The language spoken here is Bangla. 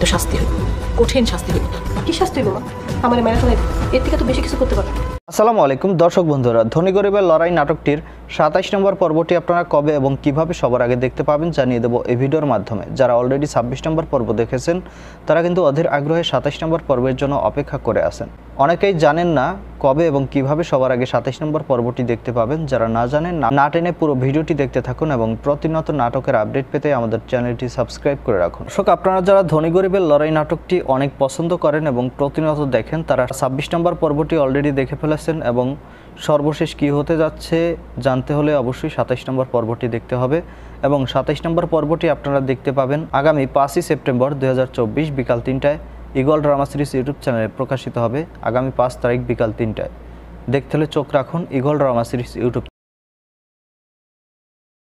তো শাস্তি হইব কঠিন শাস্তি হইব কি শাস্তি হইব আমার মেরাথনে এর থেকে তো বেশি কিছু করতে পারবে আসসালামু আলাইকুম দর্শক বন্ধুরা ধনী গরিবের লড়াই নাটকটির সাতাইশ নম্বর পর্বটি আপনারা কবে এবং কিভাবে সবার আগে দেখতে পাবেন জানিয়ে দেবো এই ভিডিওর মাধ্যমে যারা অলরেডি ছাব্বিশ নম্বর পর্ব দেখেছেন তারা কিন্তু অধীর আগ্রহে সাতাইশ নম্বর পর্বের জন্য অপেক্ষা করে আছেন অনেকেই জানেন না কবে এবং কিভাবে সবার আগে সাতাইশ নম্বর পর্বটি দেখতে পাবেন যারা না জানেন না টেনে পুরো ভিডিওটি দেখতে থাকুন এবং প্রতিনিয়ত নাটকের আপডেট পেতে আমাদের চ্যানেলটি সাবস্ক্রাইব করে রাখুন শোক আপনারা যারা ধনী গরিবের লড়াই নাটকটি অনেক পছন্দ করেন এবং প্রতিনিয়ত দেখেন তারা ছাব্বিশ নম্বর পর্বটি অলরেডি দেখে ফেলেছেন এবং সর্বশেষ কি হতে যাচ্ছে জানতে হলে অবশ্যই সাতাইশ নম্বর পর্বটি দেখতে হবে এবং সাতাইশ নম্বর পর্বটি আপনারা দেখতে পাবেন আগামী পাঁচই সেপ্টেম্বর দু বিকাল তিনটায় ইগল ড্রামা সিরিজ ইউটিউব চ্যানেলে প্রকাশিত হবে আগামী পাঁচ তারিখ বিকাল তিনটায় দেখতে হলে চোখ রাখুন ইগল ড্রামা সিরিজ ইউটিউব